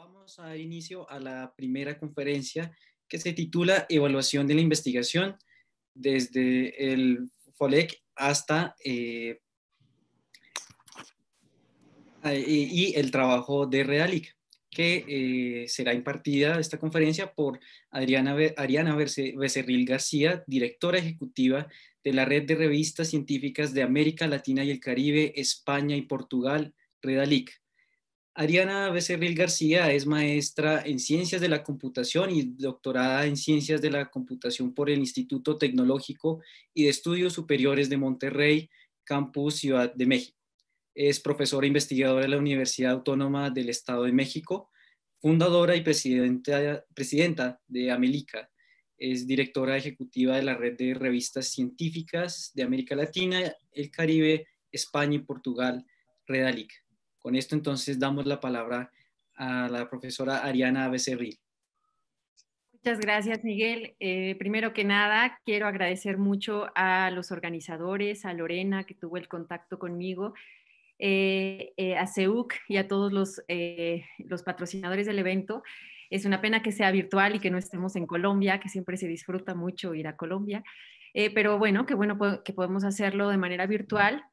Vamos a dar inicio a la primera conferencia que se titula Evaluación de la investigación desde el FOLEC hasta eh, y el trabajo de Redalic, que eh, será impartida esta conferencia por Adriana, Ariana Becerril García, directora ejecutiva de la Red de Revistas Científicas de América Latina y el Caribe, España y Portugal, Redalic Ariana Becerril García es maestra en Ciencias de la Computación y doctorada en Ciencias de la Computación por el Instituto Tecnológico y de Estudios Superiores de Monterrey, Campus Ciudad de México. Es profesora investigadora de la Universidad Autónoma del Estado de México, fundadora y presidenta, de Amelica. Es directora ejecutiva de la red de revistas científicas de América Latina, el Caribe, España y Portugal, Redalic con esto entonces damos la palabra a la profesora Ariana Becerril. Muchas gracias, Miguel. Eh, primero que nada, quiero agradecer mucho a los organizadores, a Lorena, que tuvo el contacto conmigo, eh, eh, a CEUC y a todos los, patrocinadores del evento. Es una pena que sea virtual y que no estemos en Colombia, que siempre se disfruta mucho ir a Colombia. pero bueno, qué bueno que podemos hacerlo de manera virtual.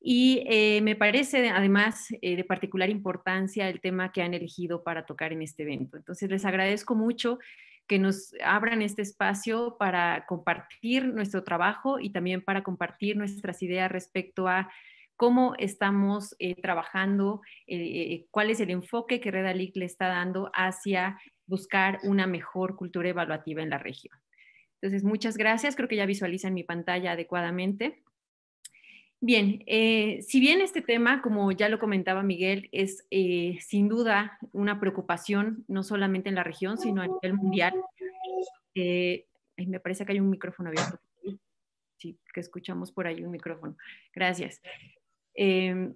Y eh, me parece además eh, de particular importancia el tema que han elegido para tocar en este evento. Entonces les agradezco mucho que nos abran este espacio para compartir nuestro trabajo y también para compartir nuestras ideas respecto a cómo estamos eh, trabajando, cuál es el enfoque que Redalic le está dando hacia buscar una mejor cultura evaluativa en la región. Entonces, muchas gracias. Creo que ya visualizan mi pantalla adecuadamente. Bien, eh, si bien este tema, como ya lo comentaba Miguel, es eh, sin duda una preocupación, no solamente en la región, sino a nivel mundial, eh, me parece que hay un micrófono abierto. Sí, que escuchamos por ahí un micrófono. Gracias. Em,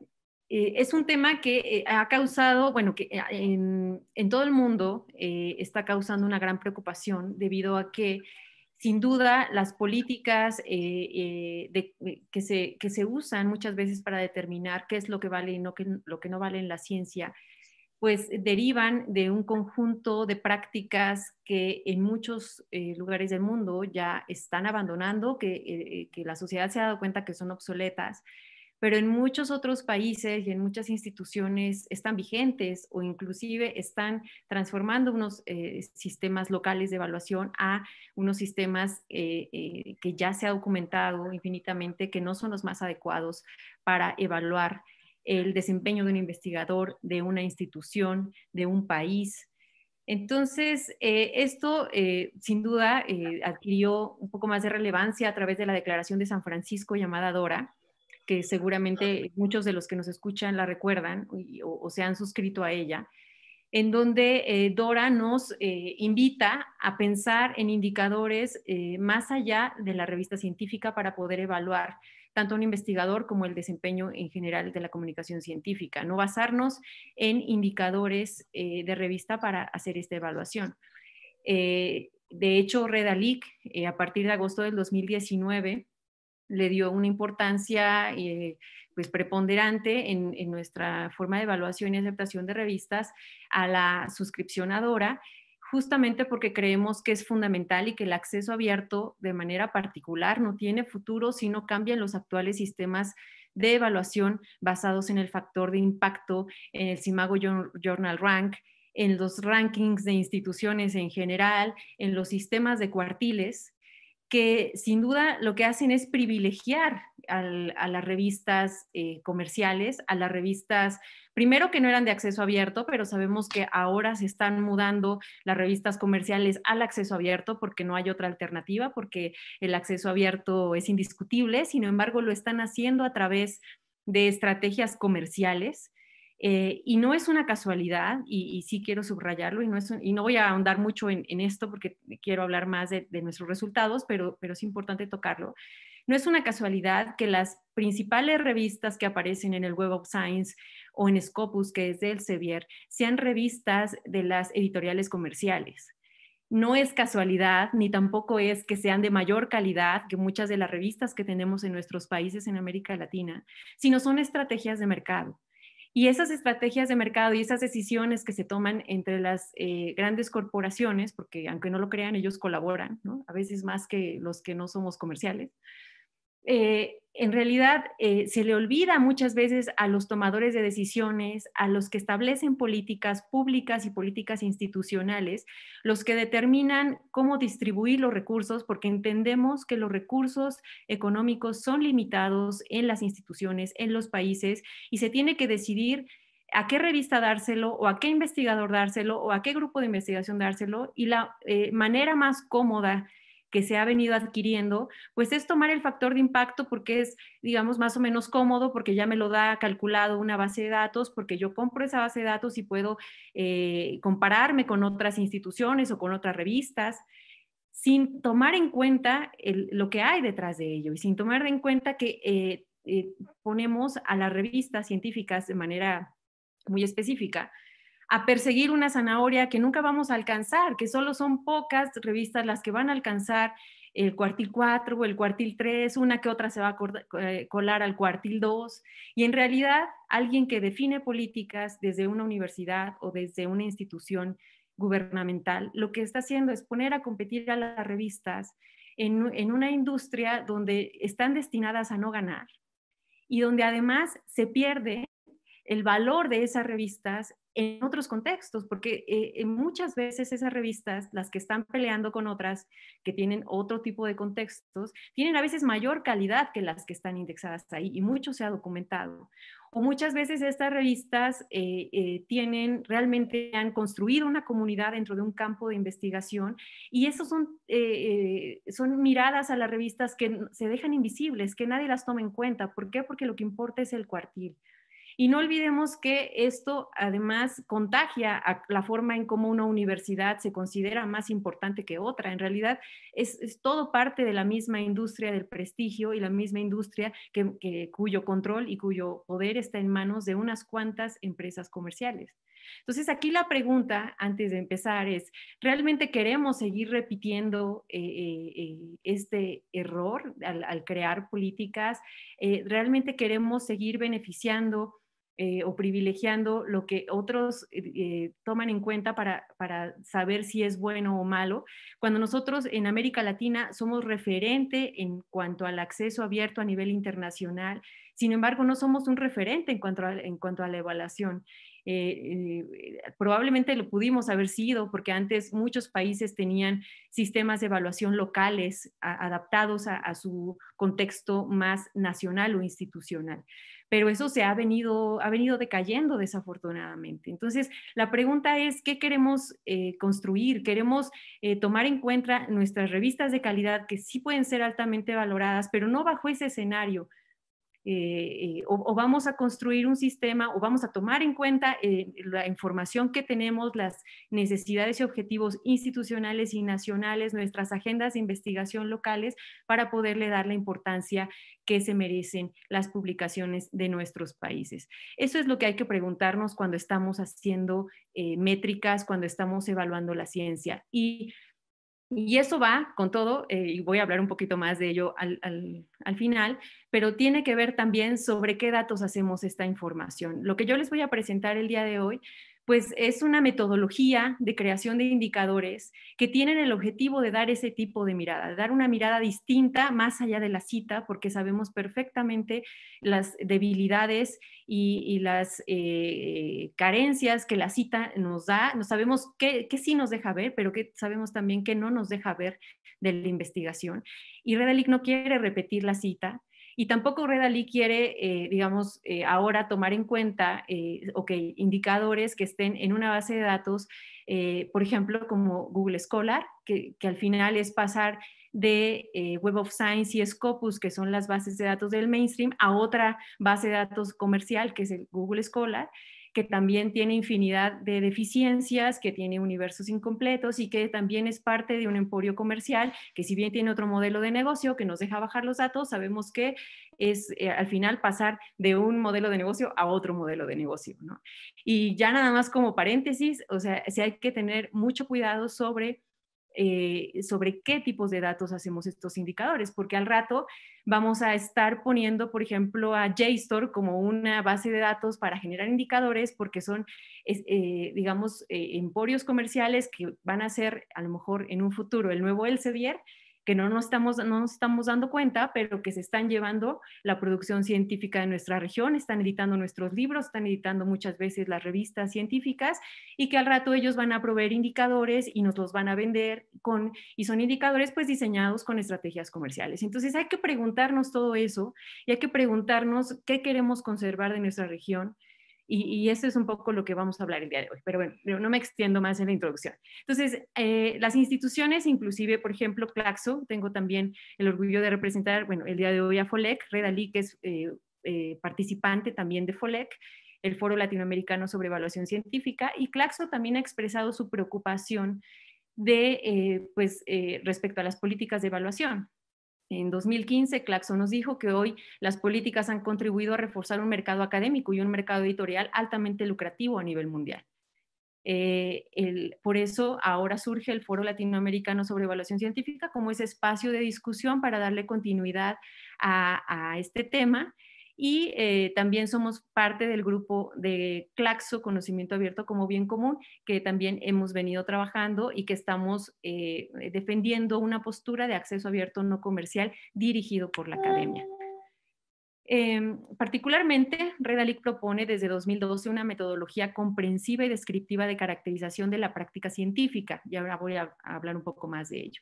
es un tema que ha causado, bueno, que en todo el mundo está causando una gran preocupación debido a que sin duda, las políticas eh, eh, eh, que, se, que, se, usan muchas veces para determinar qué es lo que vale y no lo que no vale en la ciencia, pues derivan de un conjunto de prácticas que en muchos lugares del mundo ya están abandonando, que, que la sociedad se ha dado cuenta que son obsoletas pero en muchos otros países y en muchas instituciones están vigentes o inclusive están transformando unos eh, sistemas locales de evaluación a unos sistemas eh, eh, que ya se ha documentado infinitamente que no son los más adecuados para evaluar el desempeño de un investigador, de una institución, de un país, entonces, esto sin duda adquirió un poco más de relevancia a través de la declaración de San Francisco llamada Dora, seguramente muchos de los que nos escuchan la recuerdan o, se han suscrito a ella, en donde eh, Dora nos eh, invita a pensar en indicadores eh, más allá de la revista científica para poder evaluar tanto un investigador como el desempeño en general de la comunicación científica, no basarnos en indicadores de revista para hacer esta evaluación. de hecho, Redalic, a partir de agosto del 2019, le dio una importancia eh, pues preponderante en, nuestra forma de evaluación y aceptación de revistas a la suscripcionadora, justamente porque creemos que es fundamental y que el acceso abierto de manera particular no tiene futuro si no cambian los actuales sistemas de evaluación basados en el factor de impacto, en el Simago Journal Rank, en los rankings de instituciones en general, en los sistemas de cuartiles que sin duda lo que hacen es privilegiar a las revistas eh, comerciales, a las revistas, primero que no eran de acceso abierto, pero sabemos que ahora se están mudando las revistas comerciales al acceso abierto porque no hay otra alternativa, porque el acceso abierto es indiscutible, sin embargo lo están haciendo a través de estrategias comerciales eh, y no es una casualidad, y, sí quiero subrayarlo, y no, voy a ahondar mucho en, esto porque quiero hablar más de, nuestros resultados, pero, pero es importante tocarlo. No es una casualidad que las principales revistas que aparecen en el Web of Science o en Scopus, que es del Sevier, sean revistas de las editoriales comerciales no es casualidad, ni tampoco es que sean de mayor calidad que muchas de las revistas que tenemos en nuestros países en América Latina, sino son estrategias de mercado. Y esas estrategias de mercado y esas decisiones que se toman entre las eh, grandes corporaciones, porque aunque no lo crean, ellos colaboran, a veces más que los que no somos comerciales, eh, en realidad eh, se le olvida muchas veces a los tomadores de decisiones, a los que establecen políticas públicas y políticas institucionales, los que determinan cómo distribuir los recursos, porque entendemos que los recursos económicos son limitados en las instituciones, en los países, y se tiene que decidir a qué revista dárselo o a qué investigador dárselo o a qué grupo de investigación dárselo, y la eh, manera más cómoda que se ha venido adquiriendo, pues es tomar el factor de impacto porque es, digamos, más o menos cómodo, porque ya me lo da calculado una base de datos, porque yo compro esa base de datos y puedo eh, compararme con otras instituciones o con otras revistas sin tomar en cuenta lo que hay detrás de ello y sin tomar en cuenta que eh, eh, ponemos a las revistas científicas de manera muy específica a perseguir una zanahoria que nunca vamos a alcanzar, que solo son pocas revistas las que van a alcanzar el cuartil 4 o el cuartil 3, una que otra se va a eh, colar al cuartil 2. Y en realidad, alguien que define políticas desde una universidad o desde una institución gubernamental, lo que está haciendo es poner a competir a las revistas en, en una industria donde están destinadas a no ganar y donde además se pierde el valor de esas revistas en otros contextos, porque eh, muchas veces esas revistas, las que están peleando con otras, que tienen otro tipo de contextos, tienen a veces mayor calidad que las que están indexadas ahí y mucho se ha documentado. O muchas veces estas revistas eh, eh, tienen, realmente han construido una comunidad dentro de un campo de investigación y esos son, son miradas a las revistas que se dejan invisibles, que nadie las toma en cuenta. ¿Por qué? Porque lo que importa es el cuartil. Y no olvidemos que esto además contagia a la forma en cómo una universidad se considera más importante que otra. En realidad es, todo parte de la misma industria del prestigio y la misma industria que, cuyo control y cuyo poder está en manos de unas cuantas empresas comerciales. Entonces aquí la pregunta antes de empezar es, ¿realmente queremos seguir repitiendo eh, eh, eh, este error al, crear políticas? ¿Realmente queremos seguir beneficiando? Eh, o privilegiando lo que otros eh, eh, toman en cuenta para, saber si es bueno o malo, cuando nosotros en América Latina somos referente en cuanto al acceso abierto a nivel internacional, sin embargo no somos un referente en cuanto a, la evaluación. probablemente lo pudimos haber sido porque antes muchos países tenían sistemas de evaluación locales adaptados a, su contexto más nacional o institucional pero eso se ha venido, ha venido decayendo desafortunadamente. Entonces, la pregunta es, ¿qué queremos eh, construir? ¿Queremos eh, tomar en cuenta nuestras revistas de calidad que sí pueden ser altamente valoradas, pero no bajo ese escenario? Eh, eh, o, vamos a construir un sistema o vamos a tomar en cuenta eh, la información que tenemos, las necesidades y objetivos institucionales y nacionales, nuestras agendas de investigación locales para poderle dar la importancia que se merecen las publicaciones de nuestros países. Eso es lo que hay que preguntarnos cuando estamos haciendo métricas, cuando estamos evaluando la ciencia. Y y eso va con todo, eh, y voy a hablar un poquito más de ello al, final, pero tiene que ver también sobre qué datos hacemos esta información. Lo que yo les voy a presentar el día de hoy pues es una metodología de creación de indicadores que tienen el objetivo de dar ese tipo de mirada, de dar una mirada distinta más allá de la cita, porque sabemos perfectamente las debilidades y, las eh, carencias que la cita nos da. No sabemos qué, sí nos deja ver, pero que sabemos también que no nos deja ver de la investigación. Y Redelic no quiere repetir la cita, y tampoco Red quiere, eh, digamos, eh, ahora tomar en cuenta, eh, ok, indicadores que estén en una base de datos, por ejemplo, como Google Scholar, que, al final es pasar de Web of Science y Scopus, que son las bases de datos del mainstream, a otra base de datos comercial, que es el Google Scholar que también tiene infinidad de deficiencias, que tiene universos incompletos y que también es parte de un emporio comercial, que si bien tiene otro modelo de negocio que nos deja bajar los datos, sabemos que es eh, al final pasar de un modelo de negocio a otro modelo de negocio. ¿no? Y ya nada más como paréntesis, o sea, si hay que tener mucho cuidado sobre eh, sobre qué tipos de datos hacemos estos indicadores, porque al rato vamos a estar poniendo, por ejemplo, a JSTOR como una base de datos para generar indicadores, porque son, eh, digamos, eh, emporios comerciales que van a ser, a lo mejor en un futuro, el nuevo Elsevier, que no nos estamos, no nos estamos dando cuenta, pero que se están llevando la producción científica de nuestra región, están editando nuestros libros, están editando muchas veces las revistas científicas y que al rato ellos van a proveer indicadores y nos los van a vender con, y son indicadores pues diseñados con estrategias comerciales. Entonces hay que preguntarnos todo eso y hay que preguntarnos qué queremos conservar de nuestra región y, eso es un poco lo que vamos a hablar el día de hoy. Pero bueno, no me extiendo más en la introducción. Entonces, eh, las instituciones, inclusive, por ejemplo, Claxo, tengo también el orgullo de representar, bueno, el día de hoy a FOLEC, Redalí, que es eh, eh, participante también de FOLEC, el Foro Latinoamericano sobre Evaluación Científica, y Claxo también ha expresado su preocupación de, pues, respecto a las políticas de evaluación. En 2015, Claxo nos dijo que hoy las políticas han contribuido a reforzar un mercado académico y un mercado editorial altamente lucrativo a nivel mundial. Eh, por eso ahora surge el Foro Latinoamericano sobre Evaluación Científica como ese espacio de discusión para darle continuidad a este tema y eh, también somos parte del grupo de Claxo, Conocimiento Abierto como Bien Común, que también hemos venido trabajando y que estamos eh, defendiendo una postura de acceso abierto no comercial dirigido por la academia. Em, particularmente, Redalic propone desde 2012 una metodología comprensiva y descriptiva de caracterización de la práctica científica, y ahora voy a hablar un poco más de ello.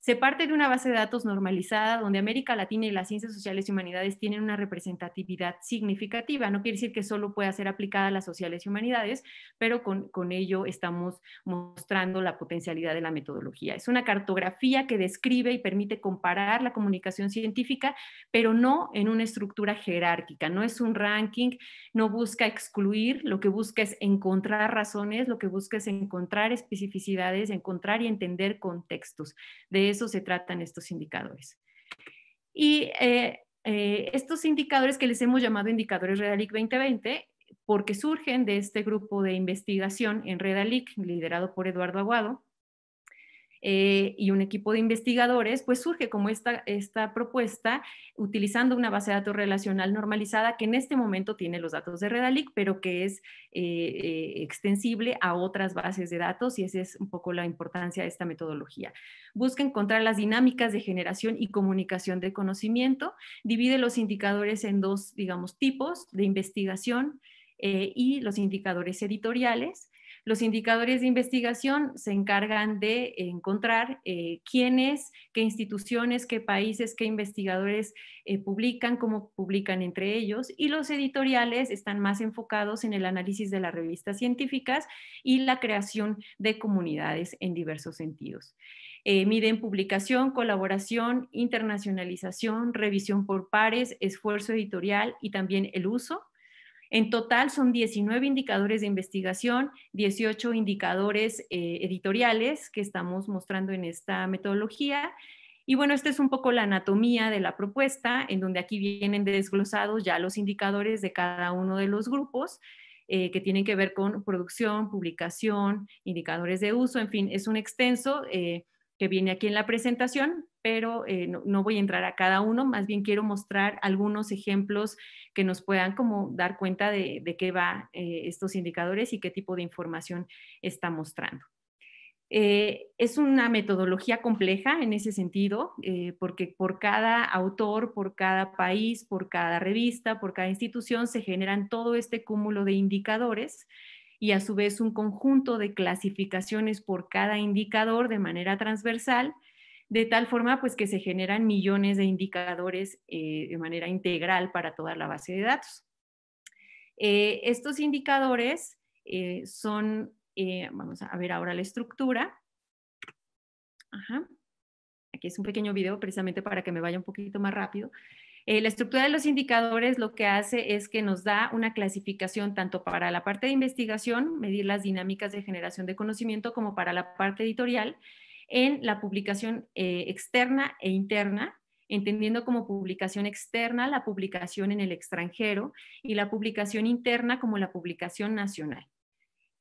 Se parte de una base de datos normalizada donde América Latina y las ciencias sociales y humanidades tienen una representatividad significativa. No quiere decir que solo pueda ser aplicada a las sociales y humanidades, pero con, ello estamos mostrando la potencialidad de la metodología. Es una cartografía que describe y permite comparar la comunicación científica, pero no en una estructura jerárquica. No es un ranking, no busca excluir, lo que busca es encontrar razones, lo que busca es encontrar especificidades, encontrar y entender contextos. De eso se tratan estos indicadores. Y eh, eh, estos indicadores que les hemos llamado indicadores Redalic 2020, porque surgen de este grupo de investigación en Redalic, liderado por Eduardo Aguado, eh, y un equipo de investigadores, pues surge como esta, propuesta utilizando una base de datos relacional normalizada que en este momento tiene los datos de Redalic, pero que es eh, eh, extensible a otras bases de datos y esa es un poco la importancia de esta metodología. Busca encontrar las dinámicas de generación y comunicación de conocimiento, divide los indicadores en dos, digamos, tipos de investigación y los indicadores editoriales los indicadores de investigación se encargan de encontrar eh, quiénes, qué instituciones, qué países, qué investigadores eh, publican, cómo publican entre ellos. Y los editoriales están más enfocados en el análisis de las revistas científicas y la creación de comunidades en diversos sentidos. Eh, miden publicación, colaboración, internacionalización, revisión por pares, esfuerzo editorial y también el uso. En total son 19 indicadores de investigación, 18 indicadores eh, editoriales que estamos mostrando en esta metodología. Y bueno, esta es un poco la anatomía de la propuesta, en donde aquí vienen desglosados ya los indicadores de cada uno de los grupos. Eh, que tienen que ver con producción, publicación, indicadores de uso, en fin, es un extenso eh, que viene aquí en la presentación, pero eh, no, voy a entrar a cada uno, más bien quiero mostrar algunos ejemplos que nos puedan como dar cuenta de, qué va eh, estos indicadores y qué tipo de información está mostrando. Eh, es una metodología compleja en ese sentido, porque por cada autor, por cada país, por cada revista, por cada institución se generan todo este cúmulo de indicadores y a su vez un conjunto de clasificaciones por cada indicador de manera transversal, de tal forma pues que se generan millones de indicadores eh, de manera integral para toda la base de datos. Eh, estos indicadores eh, son, vamos a ver ahora la estructura. Aquí es un pequeño video precisamente para que me vaya un poquito más rápido. Eh, la estructura de los indicadores lo que hace es que nos da una clasificación tanto para la parte de investigación, medir las dinámicas de generación de conocimiento, como para la parte editorial en la publicación eh, externa e interna, entendiendo como publicación externa la publicación en el extranjero y la publicación interna como la publicación nacional.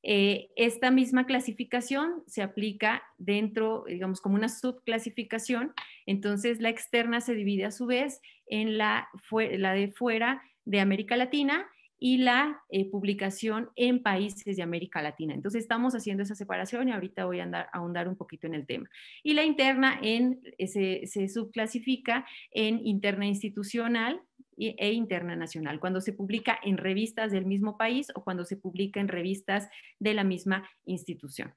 Eh, esta misma clasificación se aplica dentro, digamos, como una subclasificación. Entonces, la externa se divide a su vez en la, de fuera de América Latina y la eh, publicación en países de América Latina. Entonces estamos haciendo esa separación y ahorita voy a andar, ahondar un poquito en el tema. Y la interna en, se, se subclasifica en interna institucional, e internacional cuando se publica en revistas del mismo país o cuando se publica en revistas de la misma institución.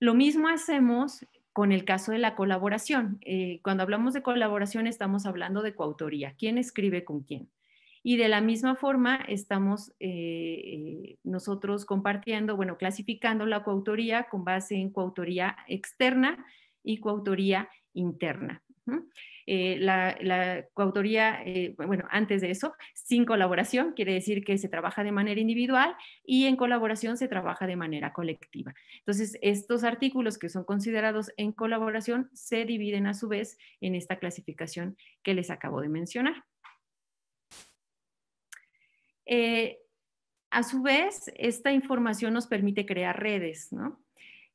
Lo mismo hacemos con el caso de la colaboración. Eh, cuando hablamos de colaboración estamos hablando de coautoría, quién escribe con quién. Y de la misma forma estamos eh, nosotros compartiendo, bueno, clasificando la coautoría con base en coautoría externa y coautoría interna. Eh, la, coautoría, eh, bueno, antes de eso, sin colaboración, quiere decir que se trabaja de manera individual y en colaboración se trabaja de manera colectiva. Entonces, estos artículos que son considerados en colaboración se dividen a su vez en esta clasificación que les acabo de mencionar. Eh, a su vez, esta información nos permite crear redes, ¿no?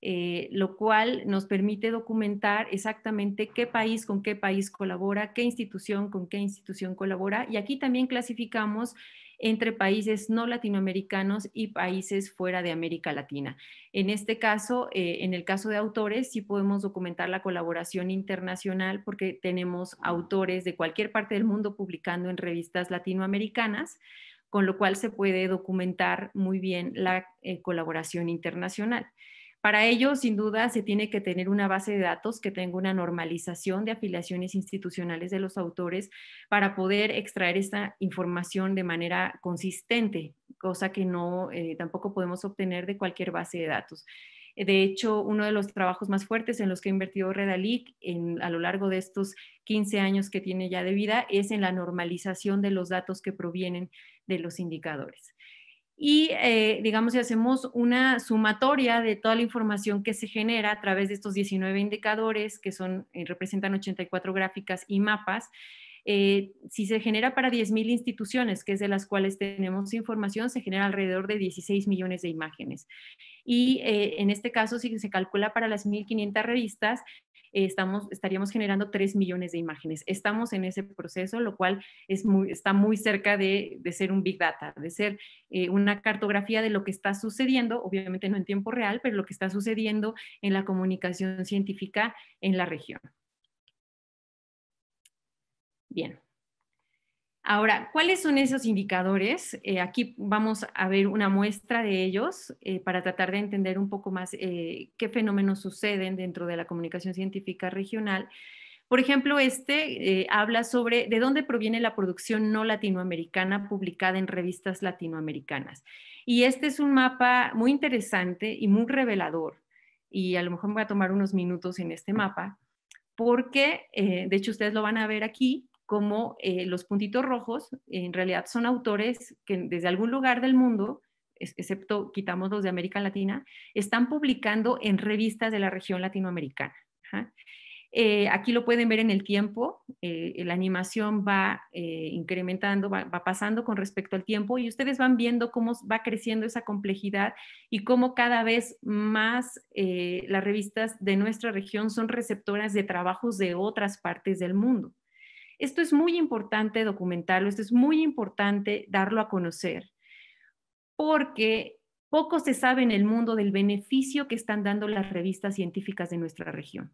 Eh, lo cual nos permite documentar exactamente qué país con qué país colabora, qué institución con qué institución colabora. Y aquí también clasificamos entre países no latinoamericanos y países fuera de América Latina. En este caso, eh, en el caso de autores, sí podemos documentar la colaboración internacional porque tenemos autores de cualquier parte del mundo publicando en revistas latinoamericanas, con lo cual se puede documentar muy bien la eh, colaboración internacional. Para ello, sin duda, se tiene que tener una base de datos que tenga una normalización de afiliaciones institucionales de los autores para poder extraer esta información de manera consistente, cosa que no eh, tampoco podemos obtener de cualquier base de datos. De hecho, uno de los trabajos más fuertes en los que ha invertido Redalic a lo largo de estos 15 años que tiene ya de vida es en la normalización de los datos que provienen de los indicadores y eh, digamos si hacemos una sumatoria de toda la información que se genera a través de estos 19 indicadores que son, eh, representan 84 gráficas y mapas, eh, si se genera para 10.000 instituciones, que es de las cuales tenemos información, se genera alrededor de 16 millones de imágenes. Y eh, en este caso, si se calcula para las 1.500 revistas, eh, estaríamos generando 3 millones de imágenes. Estamos en ese proceso, lo cual está muy cerca de, ser un Big Data, de ser una cartografía de lo que está sucediendo, obviamente no en tiempo real, pero lo que está sucediendo en la comunicación científica en la región. Bien. Ahora, ¿cuáles son esos indicadores? Eh, aquí vamos a ver una muestra de ellos eh, para tratar de entender un poco más eh, qué fenómenos suceden dentro de la comunicación científica regional. Por ejemplo, este habla sobre de dónde proviene la producción no latinoamericana publicada en revistas latinoamericanas. Y este es un mapa muy interesante y muy revelador. Y a lo mejor me voy a tomar unos minutos en este mapa, porque, de hecho, ustedes lo van a ver aquí, como eh, los puntitos rojos en realidad son autores que desde algún lugar del mundo, excepto quitamos los de América Latina, están publicando en revistas de la región latinoamericana. Eh, aquí lo pueden ver en el tiempo, eh, la animación va incrementando, va, pasando con respecto al tiempo y ustedes van viendo cómo va creciendo esa complejidad y cómo cada vez más las revistas de nuestra región son receptoras de trabajos de otras partes del mundo. Esto es muy importante documentarlo, esto es muy importante darlo a conocer, porque poco se sabe en el mundo del beneficio que están dando las revistas científicas de nuestra región.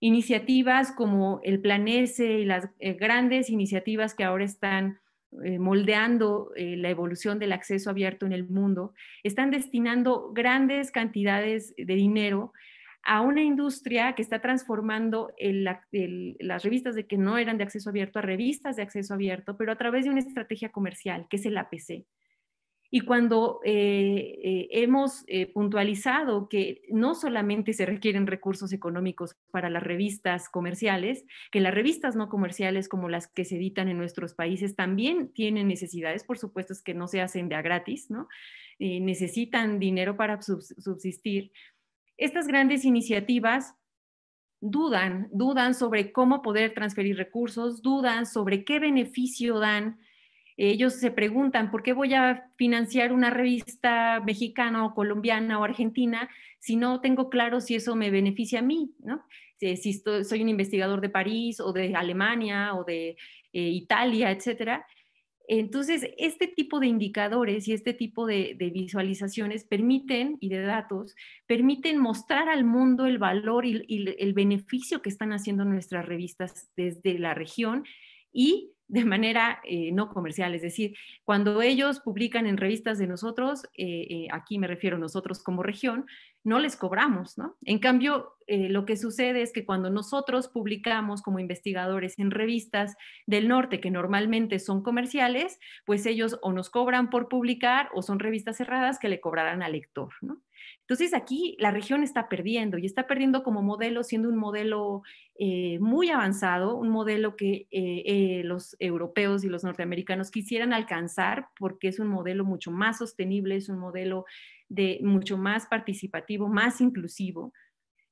Iniciativas como el Plan e S e y las eh, grandes iniciativas que ahora están eh, moldeando eh, la evolución del acceso abierto en el mundo, están destinando grandes cantidades de dinero a una industria que está transformando las revistas de que no eran de acceso abierto a revistas de acceso abierto, pero a través de una estrategia comercial, que es el APC. Y cuando eh, eh, hemos eh, puntualizado que no solamente se requieren recursos económicos para las revistas comerciales, que las revistas no comerciales como las que se editan en nuestros países también tienen necesidades, por supuesto que no se hacen de a gratis, ¿no? necesitan dinero para subsistir estas grandes iniciativas dudan, dudan sobre cómo poder transferir recursos, dudan sobre qué beneficio dan. Ellos se preguntan, ¿por qué voy a financiar una revista mexicana o colombiana o argentina si no tengo claro si eso me beneficia a mí? Eh, si, soy un investigador de París o de Alemania o de eh, Italia, etcétera. Entonces, este tipo de indicadores y este tipo de, visualizaciones permiten, y de datos, permiten mostrar al mundo el valor y, el beneficio que están haciendo nuestras revistas desde la región y de manera eh, no comercial, es decir, cuando ellos publican en revistas de nosotros, eh, eh, aquí me refiero a nosotros como región, no les cobramos, ¿no? En cambio, eh, lo que sucede es que cuando nosotros publicamos como investigadores en revistas del norte, que normalmente son comerciales, pues ellos o nos cobran por publicar o son revistas cerradas que le cobrarán al lector, ¿no? Entonces aquí la región está perdiendo y está perdiendo como modelo, siendo un modelo eh, muy avanzado, un modelo que eh, los europeos y los norteamericanos quisieran alcanzar porque es un modelo mucho más sostenible, es un modelo de mucho más participativo, más inclusivo.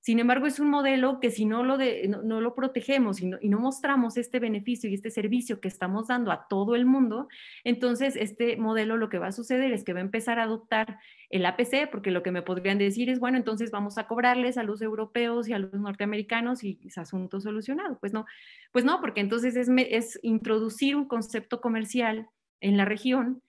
Sin embargo, es un modelo que si no lo, de, no, lo protegemos y no, y no, mostramos este beneficio y este servicio que estamos dando a todo el mundo, entonces este modelo lo que va a suceder es que va a empezar a adoptar el APC, porque lo que me podrían decir es, bueno, entonces vamos a cobrarles a los europeos y a los norteamericanos y es asunto solucionado. Pues no, pues no porque entonces es, es introducir un concepto comercial en la región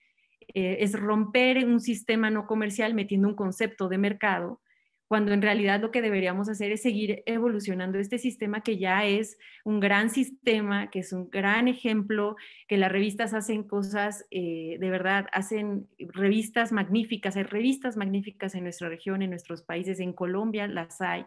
eh, es romper un sistema no comercial metiendo un concepto de mercado, cuando en realidad lo que deberíamos hacer es seguir evolucionando este sistema que ya es un gran sistema, que es un gran ejemplo, que las revistas hacen cosas, eh, de verdad, hacen revistas magníficas, hay revistas magníficas en nuestra región, en nuestros países, en Colombia las hay.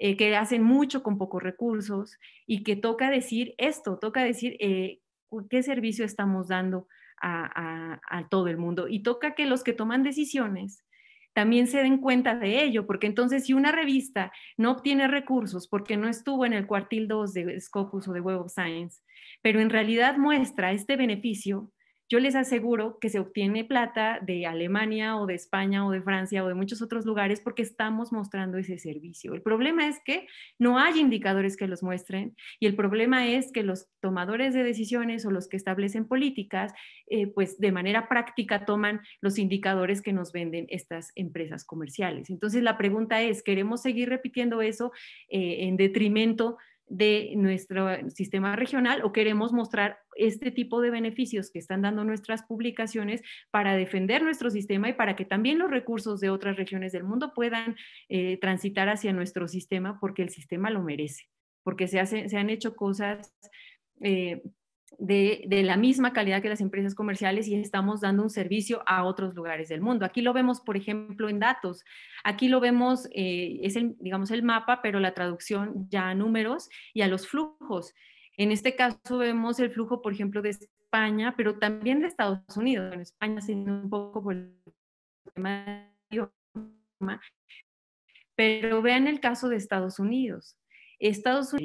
Eh, que hacen mucho con pocos recursos y que toca decir esto, toca decir qué servicio estamos dando, a, todo el mundo. Y toca que los que toman decisiones también se den cuenta de ello, porque entonces si una revista no obtiene recursos porque no estuvo en el cuartil 2 de Scopus o de Web of Science, pero en realidad muestra este beneficio, yo les aseguro que se obtiene plata de Alemania o de España o de Francia o de muchos otros lugares porque estamos mostrando ese servicio. El problema es que no hay indicadores que los muestren y el problema es que los tomadores de decisiones o los que establecen políticas, eh, pues de manera práctica toman los indicadores que nos venden estas empresas comerciales. Entonces la pregunta es, ¿queremos seguir repitiendo eso eh, en detrimento? de nuestro eh, sistema regional o queremos mostrar este tipo de beneficios que están dando nuestras publicaciones para defender nuestro sistema y para que también los recursos de otras regiones del mundo puedan eh, transitar hacia nuestro sistema porque el sistema lo merece, porque se, han hecho cosas eh, de, la misma calidad que las empresas comerciales y estamos dando un servicio a otros lugares del mundo. Aquí lo vemos, por ejemplo, en datos. Aquí lo vemos, eh, es el, digamos, el mapa, pero la traducción ya a números y a los flujos. En este caso vemos el flujo, por ejemplo, de España, pero también de Estados Unidos. En España, siendo un poco por el tema pero vean el caso de Estados Unidos. Estados Unidos.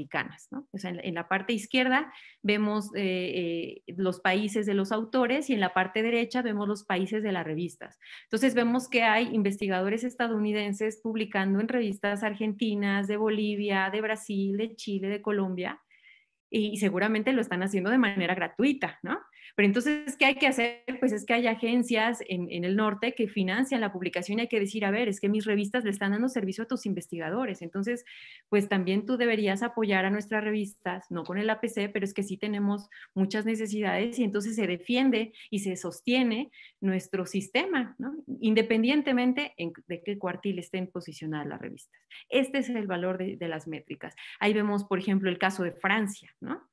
¿no? O sea, en, la parte izquierda vemos eh, eh, los países de los autores y en la parte derecha vemos los países de las revistas. Entonces vemos que hay investigadores estadounidenses publicando en revistas argentinas, de Bolivia, de Brasil, de Chile, de Colombia, y seguramente lo están haciendo de manera gratuita, ¿no? Pero entonces, ¿qué hay que hacer? Pues es que hay agencias en, el norte que financian la publicación y hay que decir, a ver, es que mis revistas le están dando servicio a tus investigadores. Entonces, pues también tú deberías apoyar a nuestras revistas, no con el APC, pero es que sí tenemos muchas necesidades y entonces se defiende y se sostiene nuestro sistema, independientemente de qué cuartil estén posicionadas las revistas. Este es el valor de, de las métricas. Ahí vemos, por ejemplo, el caso de Francia, ¿no?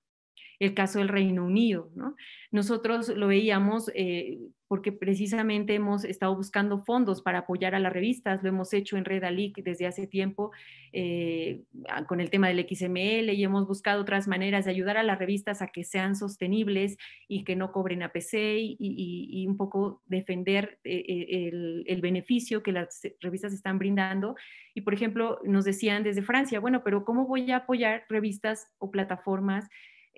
el caso del Reino Unido. ¿no? Nosotros lo veíamos eh, porque precisamente hemos estado buscando fondos para apoyar a las revistas, lo hemos hecho en Redalic desde hace tiempo eh, con el tema del XML y hemos buscado otras maneras de ayudar a las revistas a que sean sostenibles y que no cobren APC y, y, un poco defender eh, el beneficio que las revistas están brindando. Y por ejemplo, nos decían desde Francia, bueno, pero ¿cómo voy a apoyar revistas o plataformas?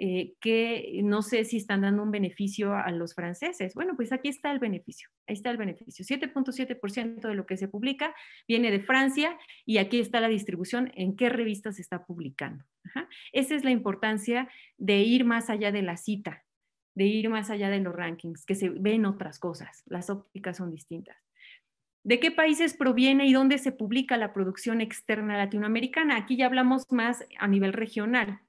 Eh, que no sé si están dando un beneficio a los franceses. Bueno, pues aquí está el beneficio, ahí está el beneficio. 7.7% de lo que se publica viene de Francia y aquí está la distribución en qué revistas se está publicando. Esa es la importancia de ir más allá de la cita, de ir más allá de los rankings, que se ven otras cosas, las ópticas son distintas. ¿De qué países proviene y dónde se publica la producción externa latinoamericana? Aquí ya hablamos más a nivel regional,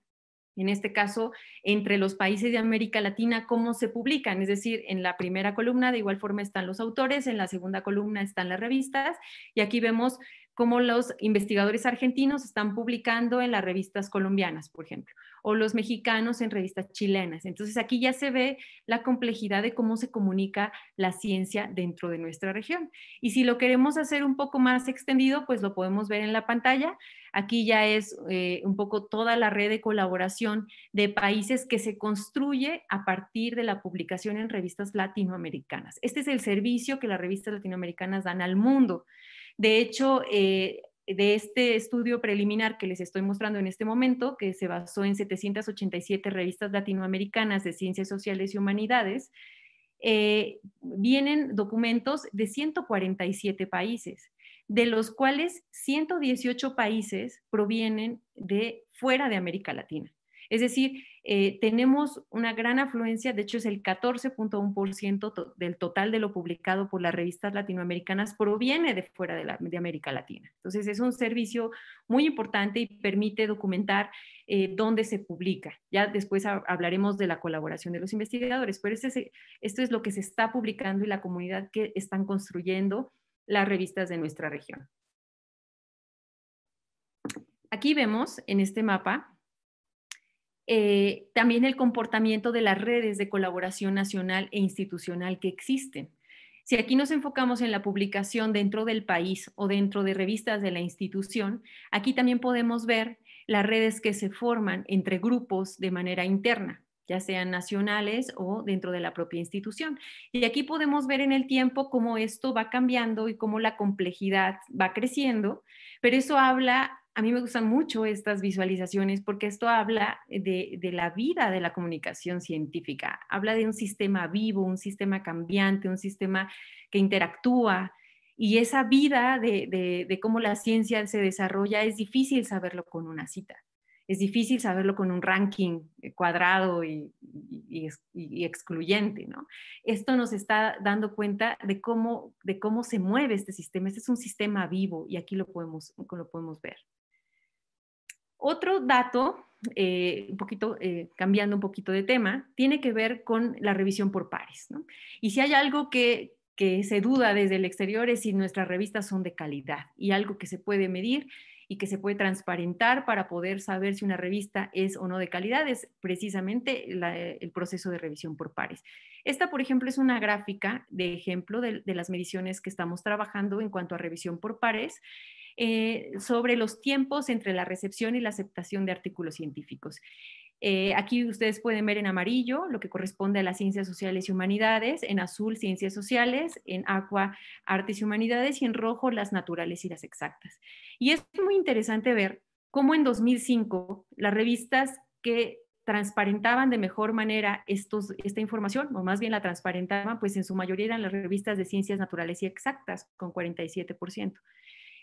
en este caso, entre los países de América Latina, cómo se publican. Es decir, en la primera columna de igual forma están los autores, en la segunda columna están las revistas y aquí vemos como los investigadores argentinos están publicando en las revistas colombianas, por ejemplo, o los mexicanos en revistas chilenas. Entonces aquí ya se ve la complejidad de cómo se comunica la ciencia dentro de nuestra región. Y si lo queremos hacer un poco más extendido, pues lo podemos ver en la pantalla. Aquí ya es eh, un poco toda la red de colaboración de países que se construye a partir de la publicación en revistas latinoamericanas. Este es el servicio que las revistas latinoamericanas dan al mundo. De hecho, eh, de este estudio preliminar que les estoy mostrando en este momento, que se basó en 787 revistas latinoamericanas de ciencias sociales y humanidades, eh, vienen documentos de 147 países, de los cuales 118 países provienen de fuera de América Latina. Es decir, eh, tenemos una gran afluencia, de hecho es el 14.1% del total de lo publicado por las revistas latinoamericanas proviene de fuera de, América Latina. Entonces es un servicio muy importante y permite documentar eh, dónde se publica. Ya después hablaremos de la colaboración de los investigadores, pero este esto es lo que se está publicando y la comunidad que están construyendo las revistas de nuestra región. Aquí vemos en este mapa eh, también el comportamiento de las redes de colaboración nacional e institucional que existen. Si aquí nos enfocamos en la publicación dentro del país o dentro de revistas de la institución, aquí también podemos ver las redes que se forman entre grupos de manera interna, ya sean nacionales o dentro de la propia institución. Y aquí podemos ver en el tiempo cómo esto va cambiando y cómo la complejidad va creciendo, pero eso habla a mí me gustan mucho estas visualizaciones porque esto habla de, la vida de la comunicación científica, habla de un sistema vivo, un sistema cambiante, un sistema que interactúa y esa vida de, cómo la ciencia se desarrolla es difícil saberlo con una cita. Es difícil saberlo con un ranking cuadrado y, excluyente, Esto nos está dando cuenta de cómo, se mueve este sistema. Este es un sistema vivo y aquí lo podemos ver. Otro dato, eh, un poquito eh, cambiando un poquito de tema, tiene que ver con la revisión por pares. ¿no? Y si hay algo que, se duda desde el exterior es si nuestras revistas son de calidad y algo que se puede medir y que se puede transparentar para poder saber si una revista es o no de calidad es precisamente eh, el proceso de revisión por pares. Esta, por ejemplo, es una gráfica de ejemplo de, las mediciones que estamos trabajando en cuanto a revisión por pares eh, sobre los tiempos entre la recepción y la aceptación de artículos científicos. Eh, aquí ustedes pueden ver en amarillo lo que corresponde a las ciencias sociales y humanidades, en azul ciencias sociales, en agua artes y humanidades y en rojo las naturales y las exactas. Y es muy interesante ver cómo en 2005 las revistas que transparentaban de mejor manera esta información, o más bien la transparentaban, pues en su mayoría eran las revistas de ciencias naturales y exactas, con 47%.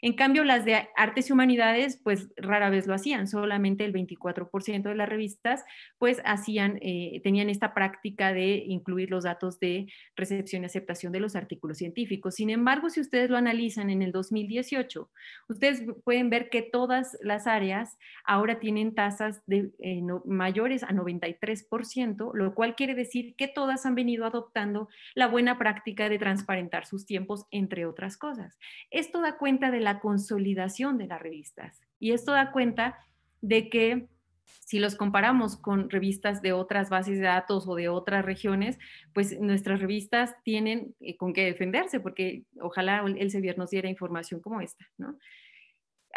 En cambio, las de artes y humanidades, pues rara vez lo hacían, solamente el 24% de las revistas, pues hacían, eh, tenían esta práctica de incluir los datos de recepción y aceptación de los artículos científicos. Sin embargo, si ustedes lo analizan en el 2018, ustedes pueden ver que todas las áreas ahora tienen tasas de, eh, mayores a 93%, lo cual quiere decir que todas han venido adoptando la buena práctica de transparentar sus tiempos, entre otras cosas. Esto da cuenta de la consolidación de las revistas. Y esto da cuenta de que si los comparamos con revistas de otras bases de datos o de otras regiones, pues nuestras revistas tienen eh, con qué defenderse, porque ojalá el Sevier nos diera información como esta, ¿no?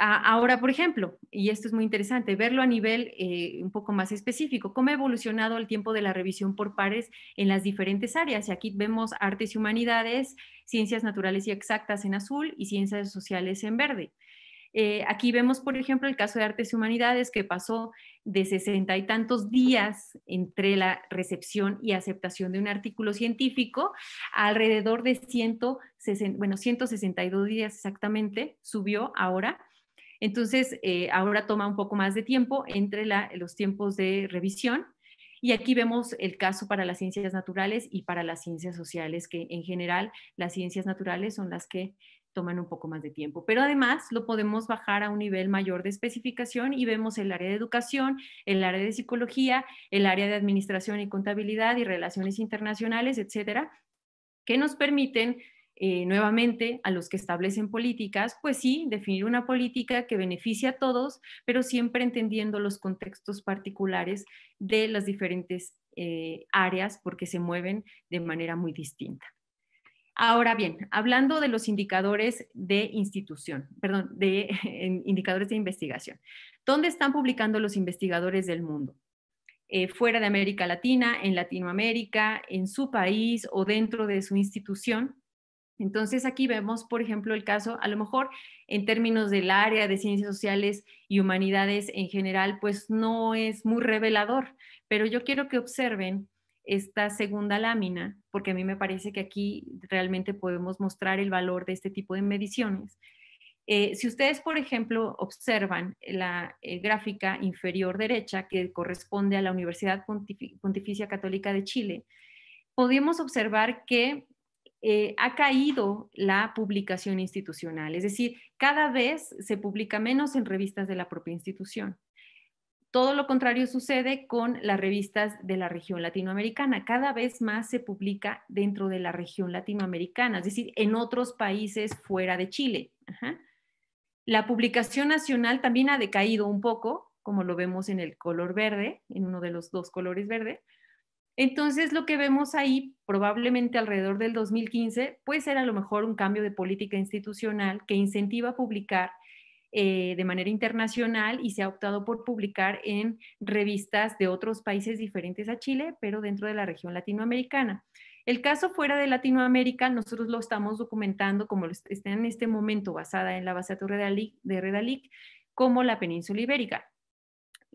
Ahora, por ejemplo, y esto es muy interesante, verlo a nivel eh, un poco más específico, cómo ha evolucionado el tiempo de la revisión por pares en las diferentes áreas. Y aquí vemos artes y humanidades, ciencias naturales y exactas en azul y ciencias sociales en verde. Eh, aquí vemos, por ejemplo, el caso de artes y humanidades que pasó de sesenta y tantos días entre la recepción y aceptación de un artículo científico alrededor de 162 días exactamente, subió ahora entonces, eh, ahora toma un poco más de tiempo entre los tiempos de revisión. Y aquí vemos el caso para las ciencias naturales y para las ciencias sociales, que en general las ciencias naturales son las que toman un poco más de tiempo. Pero además lo podemos bajar a un nivel mayor de especificación y vemos el área de educación, el área de psicología, el área de administración y contabilidad y relaciones internacionales, etcétera, que nos permiten eh, nuevamente a los que establecen políticas, pues sí, definir una política que beneficie a todos, pero siempre entendiendo los contextos particulares de las diferentes eh, áreas porque se mueven de manera muy distinta. Ahora bien, hablando de los indicadores de institución, perdón, de indicadores de investigación, ¿dónde están publicando los investigadores del mundo? Eh, fuera de América Latina, en Latinoamérica, en su país o dentro de su institución. Entonces aquí vemos, por ejemplo, el caso, a lo mejor en términos del área de ciencias sociales y humanidades en general, pues no es muy revelador, pero yo quiero que observen esta segunda lámina, porque a mí me parece que aquí realmente podemos mostrar el valor de este tipo de mediciones. Eh, si ustedes, por ejemplo, observan la eh, gráfica inferior derecha que corresponde a la Universidad Pontificia Católica de Chile, podemos observar que eh, ha caído la publicación institucional, es decir, cada vez se publica menos en revistas de la propia institución. Todo lo contrario sucede con las revistas de la región latinoamericana. Cada vez más se publica dentro de la región latinoamericana, es decir, en otros países fuera de Chile. La publicación nacional también ha decaído un poco, como lo vemos en el color verde, en uno de los dos colores verde, entonces, lo que vemos ahí, probablemente alrededor del 2015, puede ser a lo mejor un cambio de política institucional que incentiva a publicar eh, de manera internacional y se ha optado por publicar en revistas de otros países diferentes a Chile, pero dentro de la región latinoamericana. El caso fuera de Latinoamérica, nosotros lo estamos documentando como está en este momento basada en la base de Redalic, como la península ibérica,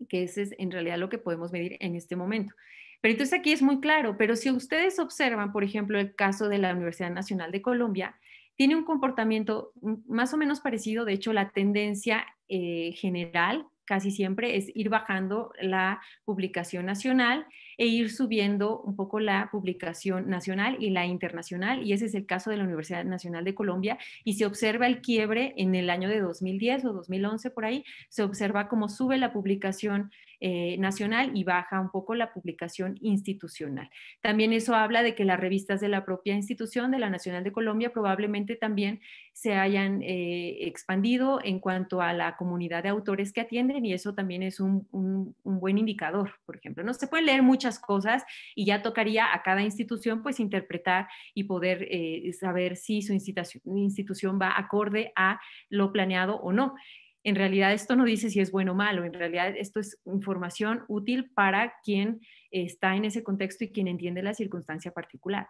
que ese es en realidad lo que podemos medir en este momento. Pero entonces aquí es muy claro, pero si ustedes observan, por ejemplo, el caso de la Universidad Nacional de Colombia, tiene un comportamiento más o menos parecido, de hecho la tendencia eh, general casi siempre es ir bajando la publicación nacional e ir subiendo un poco la publicación nacional y la internacional, y ese es el caso de la Universidad Nacional de Colombia, y se observa el quiebre en el año de 2010 o 2011 por ahí, se observa cómo sube la publicación eh, nacional y baja un poco la publicación institucional. También eso habla de que las revistas de la propia institución de la Nacional de Colombia probablemente también se hayan eh, expandido en cuanto a la comunidad de autores que atienden y eso también es un, buen indicador, por ejemplo. No se puede leer mucho cosas y ya tocaría a cada institución pues interpretar y poder eh, saber si su institución va acorde a lo planeado o no en realidad esto no dice si es bueno o malo, en realidad esto es información útil para quien está en ese contexto y quien entiende la circunstancia particular.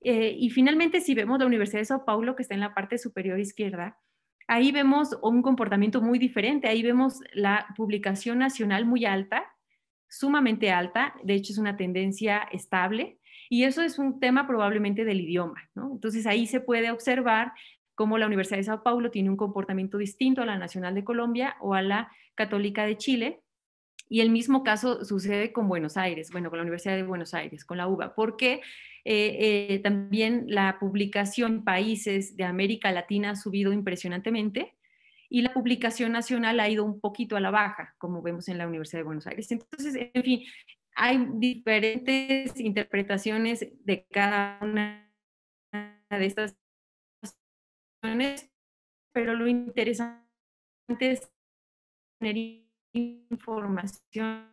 Eh, y finalmente, si vemos la Universidad de Sao Paulo, que está en la parte superior izquierda, ahí vemos un comportamiento muy diferente, ahí vemos la publicación nacional muy alta, sumamente alta, de hecho es una tendencia estable, y eso es un tema probablemente del idioma, Entonces ahí se puede observar cómo la Universidad de Sao Paulo tiene un comportamiento distinto a la Nacional de Colombia o a la Católica de Chile, y el mismo caso sucede con Buenos Aires, bueno, con la Universidad de Buenos Aires, con la UBA, porque eh, eh, también la publicación países de América Latina ha subido impresionantemente y la publicación nacional ha ido un poquito a la baja, como vemos en la Universidad de Buenos Aires. Entonces, en fin, hay diferentes interpretaciones de cada una de estas pero lo interesante es tener información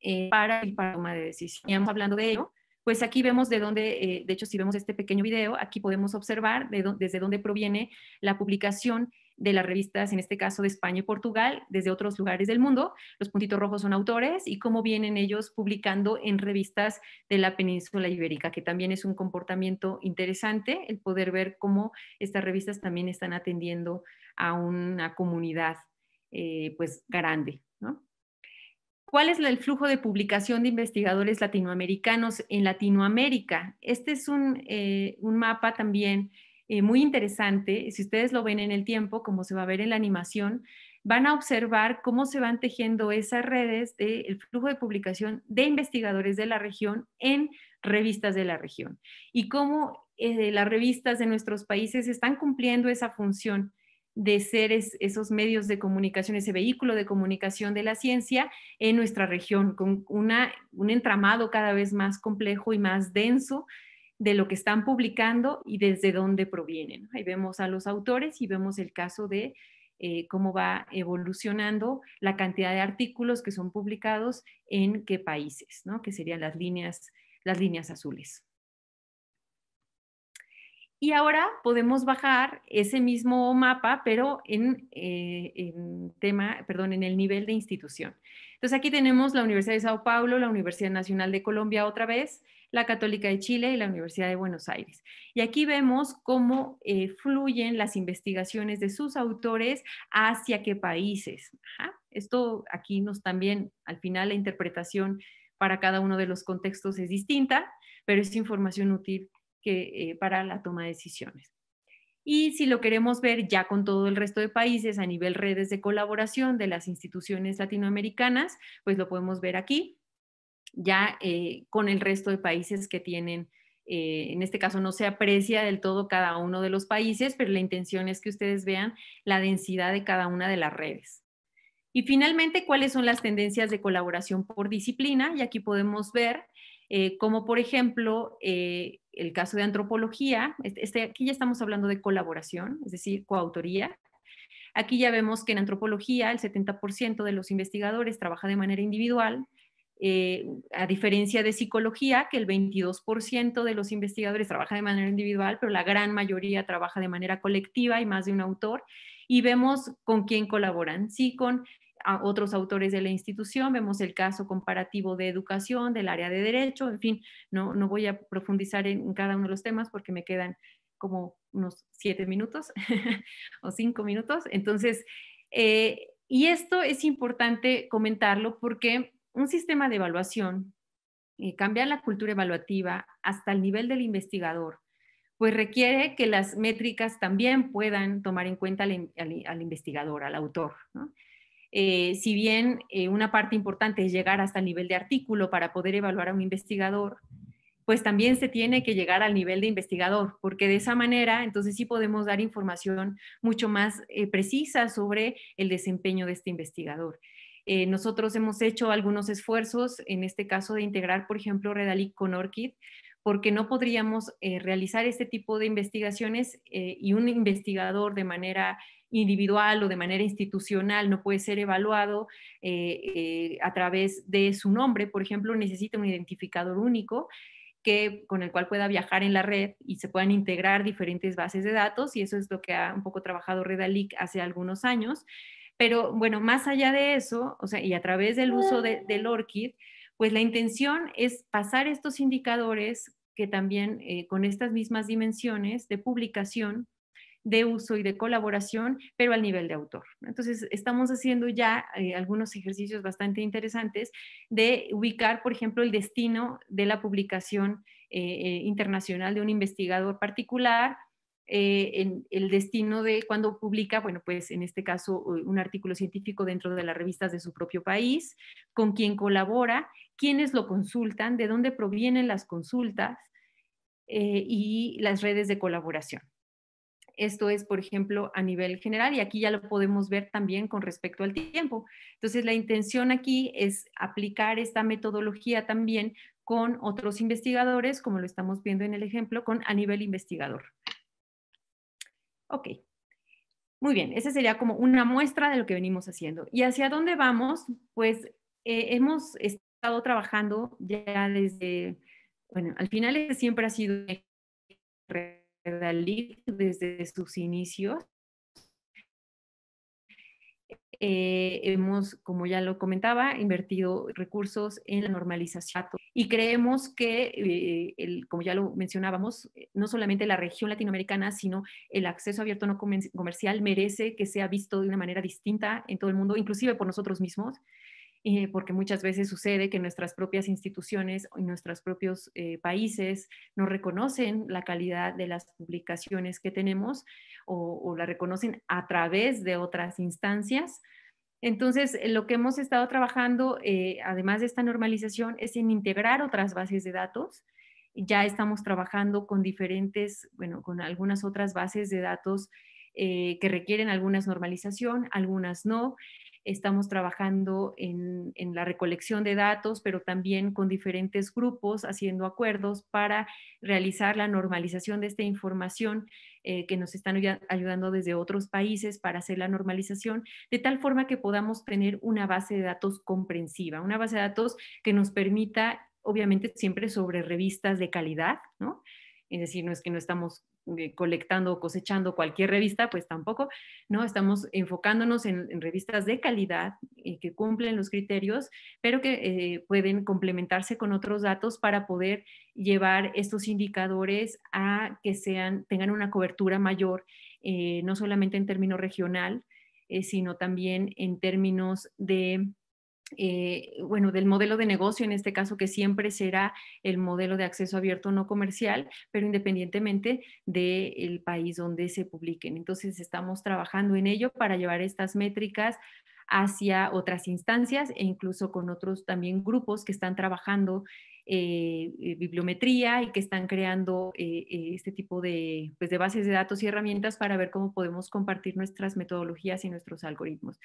eh, para el toma de decisión. Estamos hablando de ello, pues aquí vemos de dónde, eh, de hecho si vemos este pequeño video, aquí podemos observar desde dónde proviene la publicación de las revistas, en este caso de España y Portugal, desde otros lugares del mundo. Los puntitos rojos son autores y cómo vienen ellos publicando en revistas de la península ibérica, que también es un comportamiento interesante el poder ver cómo estas revistas también están atendiendo a una comunidad eh, pues grande. ¿no? ¿Cuál es el flujo de publicación de investigadores latinoamericanos en Latinoamérica? Este es un, eh, mapa también eh, muy interesante. Si ustedes lo ven en el tiempo, como se va a ver en la animación, van a observar cómo se van tejiendo esas redes del flujo de publicación de investigadores de la región en revistas de la región y cómo eh, las revistas de nuestros países están cumpliendo esa función de ser esos medios de comunicación, ese vehículo de comunicación de la ciencia en nuestra región, con una, un entramado cada vez más complejo y más denso de lo que están publicando y desde dónde provienen. Ahí vemos a los autores y vemos el caso de eh, cómo va evolucionando la cantidad de artículos que son publicados en qué países, ¿no? que serían las líneas, las líneas azules. Y ahora podemos bajar ese mismo mapa, pero eh, en, tema, perdón, en el nivel de institución. Entonces aquí tenemos la Universidad de Sao Paulo, la Universidad Nacional de Colombia otra vez, la Católica de Chile y la Universidad de Buenos Aires. Y aquí vemos cómo eh, fluyen las investigaciones de sus autores hacia qué países. Esto aquí nos también, al final la interpretación para cada uno de los contextos es distinta, pero es información útil eh, para la toma de decisiones. Y si lo queremos ver ya con todo el resto de países a nivel redes de colaboración de las instituciones latinoamericanas, pues lo podemos ver aquí, ya eh, con el resto de países que tienen, eh, en este caso no se aprecia del todo cada uno de los países, pero la intención es que ustedes vean la densidad de cada una de las redes. Y finalmente, ¿cuáles son las tendencias de colaboración por disciplina? Y aquí podemos ver como, por ejemplo, el caso de antropología, este, este, aquí ya estamos hablando de colaboración, es decir, coautoría. Aquí ya vemos que en antropología el 70% de los investigadores trabaja de manera individual, eh, a diferencia de psicología, que el 22% de los investigadores trabaja de manera individual, pero la gran mayoría trabaja de manera colectiva y más de un autor. Y vemos con quién colaboran, sí, con otros autores de la institución, vemos el caso comparativo de educación, del área de derecho, en fin, no, voy a profundizar en, cada uno de los temas porque me quedan como unos siete minutos o cinco minutos. Entonces, eh, y esto es importante comentarlo porque un sistema de evaluación, eh, cambiar la cultura evaluativa hasta el nivel del investigador, pues requiere que las métricas también puedan tomar en cuenta al, al investigador, al autor. ¿no? Eh, si bien eh, una parte importante es llegar hasta el nivel de artículo para poder evaluar a un investigador, pues también se tiene que llegar al nivel de investigador, porque de esa manera entonces sí podemos dar información mucho más eh, precisa sobre el desempeño de este investigador. nosotros hemos hecho algunos esfuerzos, en este caso de integrar, por ejemplo, Redalic con ORCID, porque no podríamos realizar este tipo de investigaciones y un investigador de manera individual o de manera institucional no puede ser evaluado eh, eh, a través de su nombre, por ejemplo, necesita un identificador único que, con el cual pueda viajar en la red y se puedan integrar diferentes bases de datos y eso es lo que ha un poco trabajado Redalic hace algunos años. Pero bueno, más allá de eso, o sea, y a través del uso del ORCID, pues la intención es pasar estos indicadores que también eh, con estas mismas dimensiones de publicación de uso y de colaboración, pero al nivel de autor. Entonces, estamos haciendo ya eh, algunos ejercicios bastante interesantes de ubicar, por ejemplo, el destino de la publicación eh, eh, internacional de un investigador particular, el destino de cuando publica, bueno, pues en este caso un artículo científico dentro de las revistas de su propio país, con quién colabora, quiénes lo consultan, de dónde provienen las consultas y las redes de colaboración. Esto es, por ejemplo, a nivel general y aquí ya lo podemos ver también con respecto al tiempo. Entonces, la intención aquí es aplicar esta metodología también con otros investigadores, como lo estamos viendo en el ejemplo, con a nivel investigador. Ok. Muy bien, esa sería como una muestra de lo que venimos haciendo. ¿Y hacia dónde vamos? Pues eh, hemos estado trabajando ya desde, bueno, al final siempre ha sido desde sus inicios. Eh, hemos, como ya lo comentaba, invertido recursos en la normalización y creemos que, eh, como ya lo mencionábamos, eh, no solamente la región latinoamericana, sino el acceso abierto no comercial merece que sea visto de una manera distinta en todo el mundo, inclusive por nosotros mismos. Eh, porque muchas veces sucede que nuestras propias instituciones y nuestros propios eh, países no reconocen la calidad de las publicaciones que tenemos o, la reconocen a través de otras instancias. Entonces, eh, lo que hemos estado trabajando, además de esta normalización, es en integrar otras bases de datos. Ya estamos trabajando con diferentes, bueno, con algunas otras bases de datos que requieren algunas normalización, algunas no. Estamos trabajando en, la recolección de datos, pero también con diferentes grupos haciendo acuerdos para realizar la normalización de esta información eh, que nos están ayudando desde otros países para hacer la normalización, de tal forma que podamos tener una base de datos comprensiva, una base de datos que nos permita obviamente siempre sobre revistas de calidad, ¿no? es decir, no es que no estamos eh, colectando o cosechando cualquier revista, pues tampoco, ¿no? Estamos enfocándonos en, revistas de calidad y eh, que cumplen los criterios, pero que eh, pueden complementarse con otros datos para poder llevar estos indicadores a que sean, tengan una cobertura mayor, no solamente en términos regional, sino también en términos de eh, bueno, del modelo de negocio, en este caso, que siempre será el modelo de acceso abierto no comercial, pero independientemente del país donde se publiquen. Entonces, estamos trabajando en ello para llevar estas métricas hacia otras instancias e incluso con otros también grupos que están trabajando eh, eh, bibliometría y que están creando este tipo de, pues, de, bases de datos y herramientas para ver cómo podemos compartir nuestras metodologías y nuestros algoritmos.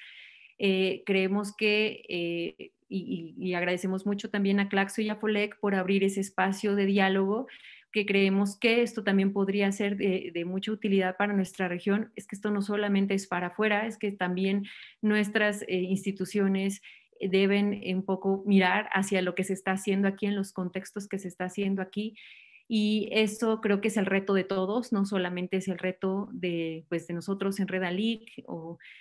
Eh, creemos que, eh, y, agradecemos mucho también a Claxo y a Folec por abrir ese espacio de diálogo, que creemos que esto también podría ser de, mucha utilidad para nuestra región, es que esto no solamente es para afuera, es que también nuestras eh, instituciones deben un poco mirar hacia lo que se está haciendo aquí, en los contextos que se está haciendo aquí y eso creo que es el reto de todos, no solamente es el reto de, pues, de nosotros en Redalic,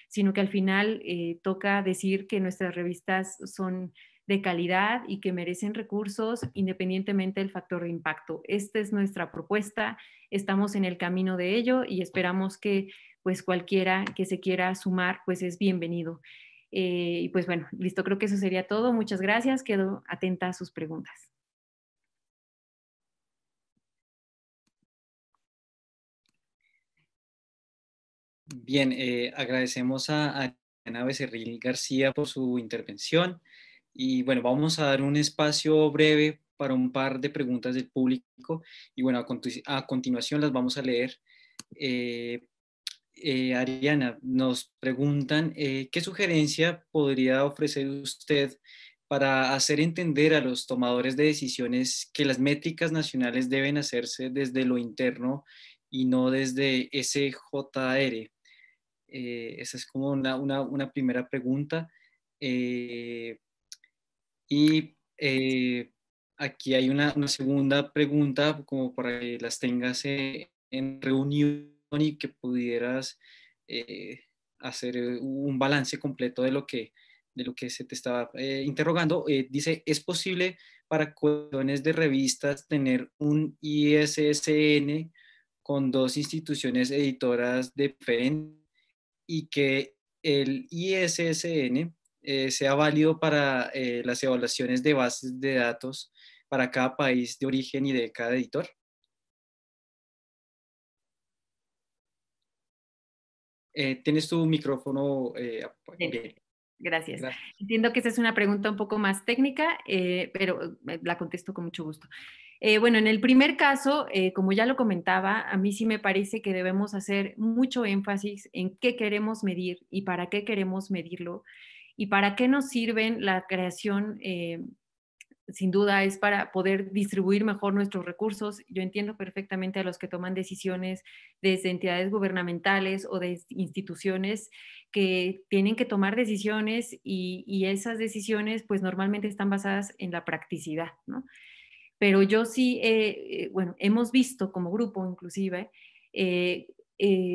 sino que al final eh, toca decir que nuestras revistas son de calidad y que merecen recursos independientemente del factor de impacto. Esta es nuestra propuesta, estamos en el camino de ello y esperamos que pues cualquiera que se quiera sumar pues es bienvenido. Eh, y pues bueno, listo, creo que eso sería todo. Muchas gracias, quedo atenta a sus preguntas. Bien, eh, agradecemos a, Ana Becerril García por su intervención y bueno, vamos a dar un espacio breve para un par de preguntas del público y bueno, a, continuación las vamos a leer. Eh, eh, Ariana, nos preguntan qué sugerencia podría ofrecer usted para hacer entender a los tomadores de decisiones que las métricas nacionales deben hacerse desde lo interno y no desde SJR. Eh, esa es como una, primera pregunta. Eh, y eh, aquí hay una, segunda pregunta, como para que las tengas en reunión y que pudieras hacer un balance completo de lo que, de lo que se te estaba interrogando. dice, ¿es posible para cuestiones de revistas tener un ISSN con dos instituciones editoras de diferentes? y que el ISSN eh, sea válido para eh, las evaluaciones de bases de datos para cada país de origen y de cada editor? Eh, Tienes tu micrófono. Gracias. Entiendo que esa es una pregunta un poco más técnica, eh, pero la contesto con mucho gusto. Eh, bueno, en el primer caso, eh, como ya lo comentaba, a mí sí me parece que debemos hacer mucho énfasis en qué queremos medir y para qué queremos medirlo y para qué nos sirven la creación sin duda es para poder distribuir mejor nuestros recursos. Yo entiendo perfectamente a los que toman decisiones desde entidades gubernamentales o de instituciones que tienen que tomar decisiones y, esas decisiones pues normalmente están basadas en la practicidad, ¿no? Pero yo sí, eh, eh, bueno, hemos visto como grupo inclusive, eh,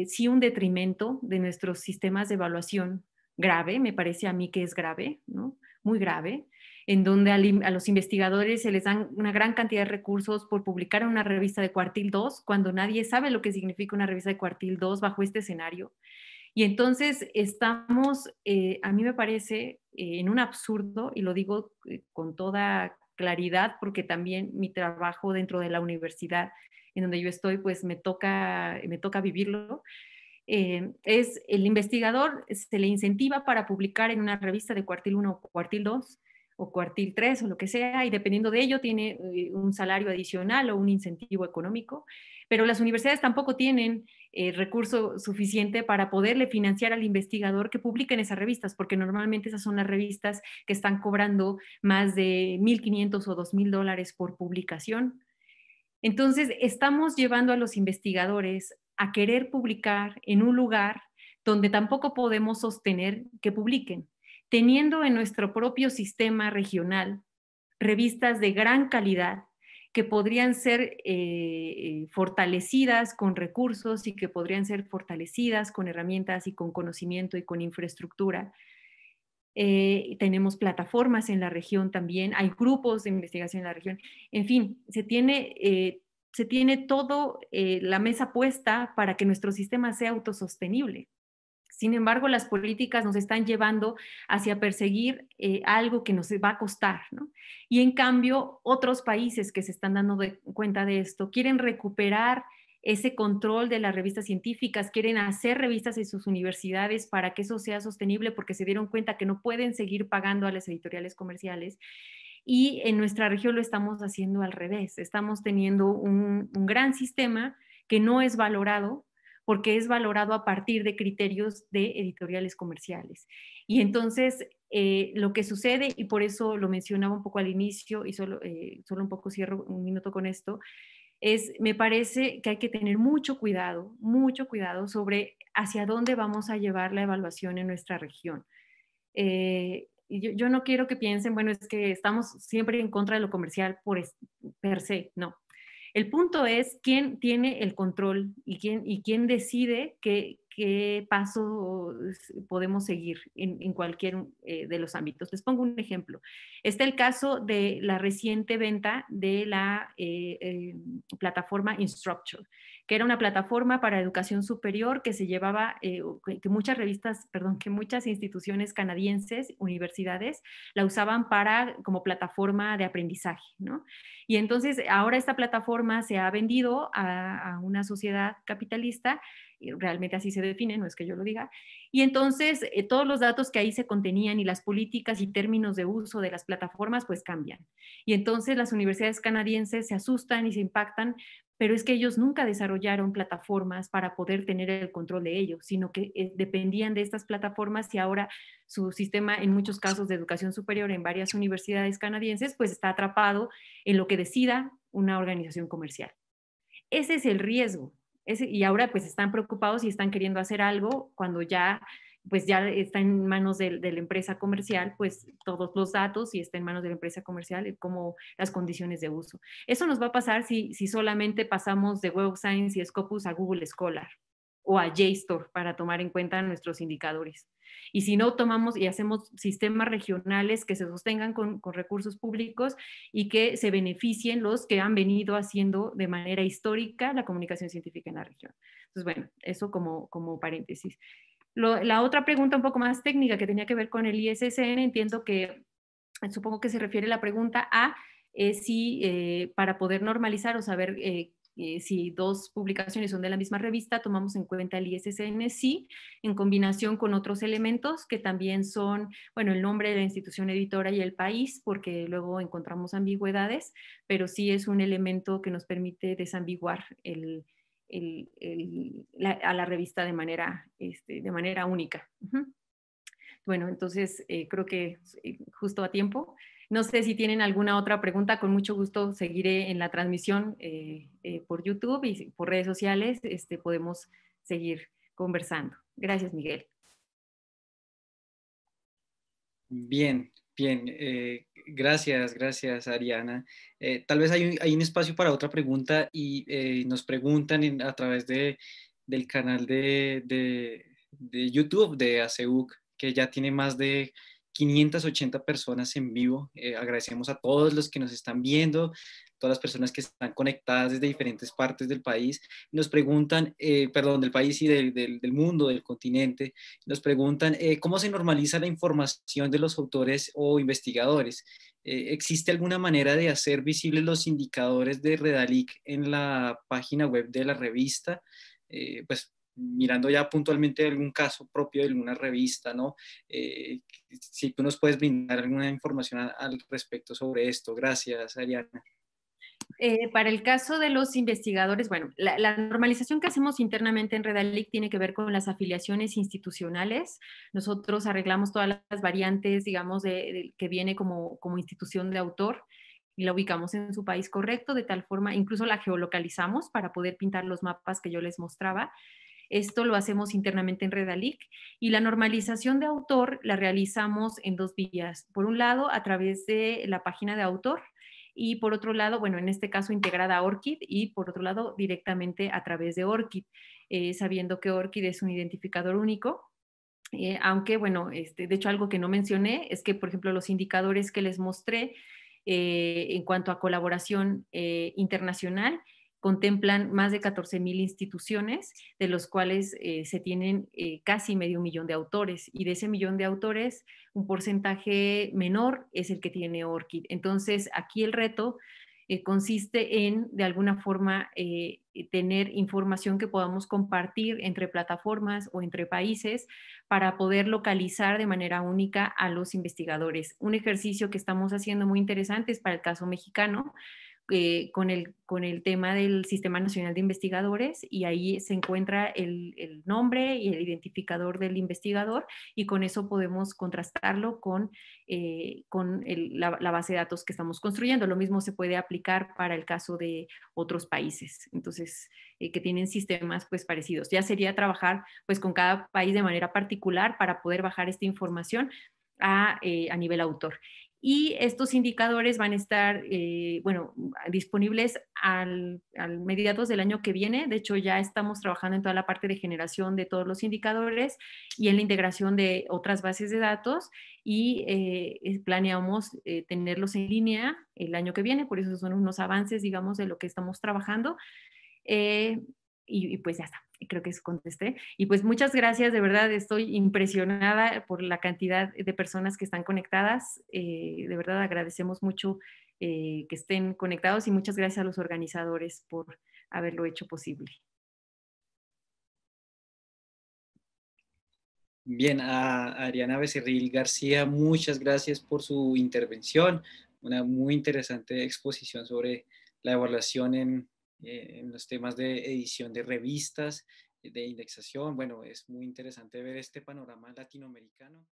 sí un detrimento de nuestros sistemas de evaluación grave, me parece a mí que es grave, ¿no? Muy grave en donde a los investigadores se les dan una gran cantidad de recursos por publicar en una revista de cuartil 2, cuando nadie sabe lo que significa una revista de cuartil 2 bajo este escenario. Y entonces estamos, eh, a mí me parece, eh, en un absurdo, y lo digo eh, con toda claridad, porque también mi trabajo dentro de la universidad en donde yo estoy, pues me toca, me toca vivirlo. es el investigador se le incentiva para publicar en una revista de cuartil 1 o cuartil 2 o cuartil 3 o lo que sea, y dependiendo de ello tiene eh, un salario adicional o un incentivo económico, pero las universidades tampoco tienen eh, recurso suficiente para poderle financiar al investigador que publique en esas revistas, porque normalmente esas son las revistas que están cobrando más de 1.500 o 2.000 dólares por publicación. Entonces, estamos llevando a los investigadores a querer publicar en un lugar donde tampoco podemos sostener que publiquen teniendo en nuestro propio sistema regional revistas de gran calidad que podrían ser eh, fortalecidas con recursos y que podrían ser fortalecidas con herramientas y con conocimiento y con infraestructura. Eh, tenemos plataformas en la región también, hay grupos de investigación en la región. En fin, se tiene, eh, se tiene todo eh, la mesa puesta para que nuestro sistema sea autosostenible. Sin embargo, las políticas nos están llevando hacia perseguir eh, algo que nos va a costar, Y en cambio, otros países que se están dando cuenta de esto quieren recuperar ese control de las revistas científicas, quieren hacer revistas en sus universidades para que eso sea sostenible porque se dieron cuenta que no pueden seguir pagando a las editoriales comerciales. Y en nuestra región lo estamos haciendo al revés, estamos teniendo un gran sistema que no es valorado porque es valorado a partir de criterios de editoriales comerciales. Y entonces eh, lo que sucede, y por eso lo mencionaba un poco al inicio, y eh, solo, un poco cierro un minuto con esto, es, me parece que hay que tener mucho cuidado, mucho cuidado sobre hacia dónde vamos a llevar la evaluación en nuestra región. Eh, yo, no quiero que piensen, bueno, es que estamos siempre en contra de lo comercial por per se, no. El punto es quién tiene el control y quién, y quién decide qué, qué paso podemos seguir en, cualquier eh, de los ámbitos. Les pongo un ejemplo. Está el caso de la reciente venta de la eh, eh, plataforma Instructure que era una plataforma para educación superior que se llevaba, eh, que muchas revistas, perdón, que muchas instituciones canadienses, universidades, la usaban para como plataforma de aprendizaje, ¿no? Y entonces ahora esta plataforma se ha vendido a una sociedad capitalista realmente así se define, no es que yo lo diga. Y entonces eh, todos los datos que ahí se contenían y las políticas y términos de uso de las plataformas pues cambian. Y entonces las universidades canadienses se asustan y se impactan, pero es que ellos nunca desarrollaron plataformas para poder tener el control de ellos, sino que eh, dependían de estas plataformas y ahora su sistema en muchos casos de educación superior en varias universidades canadienses pues está atrapado en lo que decida una organización comercial. Ese es el riesgo y ahora pues están preocupados y están queriendo hacer algo cuando ya pues ya está en manos de, la empresa comercial, pues todos los datos y está en manos de la empresa comercial, eh, como las condiciones de uso. Eso nos va a pasar si, si solamente pasamos de Web of Science y Scopus a Google Scholar o a JSTOR para tomar en cuenta nuestros indicadores. Y si no, tomamos y hacemos sistemas regionales que se sostengan con, recursos públicos y que se beneficien los que han venido haciendo de manera histórica la comunicación científica en la región. Entonces, bueno, eso como, como paréntesis. la otra pregunta un poco más técnica que tenía que ver con el ISSN, entiendo que, supongo que se refiere la pregunta a eh, si eh, para poder normalizar o saber eh, eh, si dos publicaciones son de la misma revista, tomamos en cuenta el ISSN sí, en combinación con otros elementos que también son, bueno, el nombre de la institución editora y el país, porque luego encontramos ambigüedades, pero sí es un elemento que nos permite desambiguar a la revista de manera, este, única. Bueno, entonces eh, creo que eh, justo a tiempo. No sé si tienen alguna otra pregunta, con mucho gusto seguiré en la transmisión eh, eh, por YouTube y por redes sociales, este, podemos seguir conversando. Gracias, Miguel. Bien, bien. Eh, gracias, gracias, Ariana. tal vez hay un, espacio para otra pregunta y nos preguntan a través del canal de, de YouTube de ASEUC, que ya tiene más de 580 personas en vivo. Eh, agradecemos a todos los que nos están viendo, todas las personas que están conectadas desde diferentes partes del país. Nos preguntan, eh, perdón, del país y del, mundo, del continente, nos preguntan eh, cómo se normaliza la información de los autores o investigadores. ¿Existe alguna manera de hacer visibles los indicadores de Redalic en la página web de la revista? pues mirando ya puntualmente algún caso propio de alguna revista, ¿no? Eh, si tú nos puedes brindar alguna información al respecto sobre esto. Gracias, Ariana. Eh, para el caso de los investigadores, bueno, la, normalización que hacemos internamente en Redalic tiene que ver con las afiliaciones institucionales. Nosotros arreglamos todas las variantes, digamos, que viene como, como institución de autor y la ubicamos en su país correcto, de tal forma, incluso la geolocalizamos para poder pintar los mapas que yo les mostraba. Esto lo hacemos internamente en Redalic y la normalización de autor la realizamos en dos vías. Por un lado, a través de la página de autor y por otro lado, bueno, en este caso integrada a ORCID y por otro lado directamente a través de ORCID, eh, sabiendo que ORCID es un identificador único eh, aunque, bueno, este, de hecho algo que no mencioné es que, por ejemplo, los indicadores que les mostré eh, en cuanto a colaboración internacional contemplan más de 14.000 instituciones, de los cuales eh, se tienen eh, casi medio millón de autores. Y de ese millón de autores, un porcentaje menor es el que tiene ORCID. Entonces, aquí el reto eh, consiste en, de alguna forma, tener información que podamos compartir entre plataformas o entre países para poder localizar de manera única a los investigadores. Un ejercicio que estamos haciendo muy interesante es para el caso mexicano eh, con, el, tema del Sistema Nacional de Investigadores y ahí se encuentra el, nombre y el identificador del investigador y con eso podemos contrastarlo con, eh, la, base de datos que estamos construyendo. Lo mismo se puede aplicar para el caso de otros países, entonces, eh, que tienen sistemas pues parecidos. Ya sería trabajar pues, con cada país de manera particular para poder bajar esta información a, nivel autor y estos indicadores van a estar, eh, bueno, disponibles al, mediados del año que viene. De hecho, ya estamos trabajando en toda la parte de generación de todos los indicadores y en la integración de otras bases de datos y eh, planeamos eh, tenerlos en línea el año que viene. Por eso son unos avances, digamos, de lo que estamos trabajando. Y, y pues ya está creo que contesté. Y pues muchas gracias, de verdad estoy impresionada por la cantidad de personas que están conectadas. Eh, de verdad agradecemos mucho eh, que estén conectados y muchas gracias a los organizadores por haberlo hecho posible. Bien, a Ariana Becerril García, muchas gracias por su intervención, una muy interesante exposición sobre la evaluación en eh, en los temas de edición de revistas, de indexación. Bueno, es muy interesante ver este panorama latinoamericano.